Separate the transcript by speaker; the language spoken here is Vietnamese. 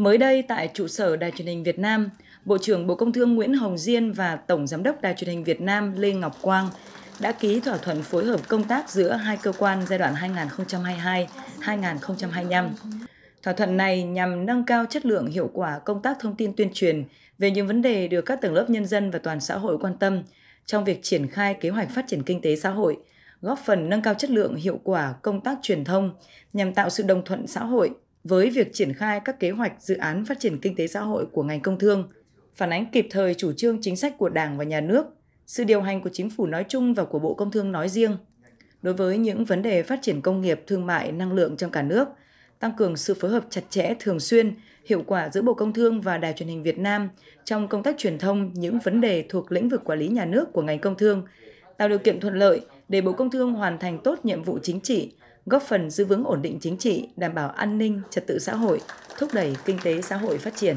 Speaker 1: Mới đây tại trụ sở Đài truyền hình Việt Nam, Bộ trưởng Bộ Công Thương Nguyễn Hồng Diên và Tổng Giám đốc Đài truyền hình Việt Nam Lê Ngọc Quang đã ký thỏa thuận phối hợp công tác giữa hai cơ quan giai đoạn 2022-2025. Thỏa thuận này nhằm nâng cao chất lượng hiệu quả công tác thông tin tuyên truyền về những vấn đề được các tầng lớp nhân dân và toàn xã hội quan tâm trong việc triển khai kế hoạch phát triển kinh tế xã hội, góp phần nâng cao chất lượng hiệu quả công tác truyền thông nhằm tạo sự đồng thuận xã hội với việc triển khai các kế hoạch dự án phát triển kinh tế xã hội của ngành công thương, phản ánh kịp thời chủ trương chính sách của Đảng và Nhà nước, sự điều hành của chính phủ nói chung và của Bộ Công Thương nói riêng. Đối với những vấn đề phát triển công nghiệp, thương mại, năng lượng trong cả nước, tăng cường sự phối hợp chặt chẽ thường xuyên, hiệu quả giữa Bộ Công Thương và Đài truyền hình Việt Nam trong công tác truyền thông những vấn đề thuộc lĩnh vực quản lý nhà nước của ngành công thương, tạo điều kiện thuận lợi để Bộ Công Thương hoàn thành tốt nhiệm vụ chính trị, góp phần giữ vững ổn định chính trị, đảm bảo an ninh, trật tự xã hội, thúc đẩy kinh tế xã hội phát triển.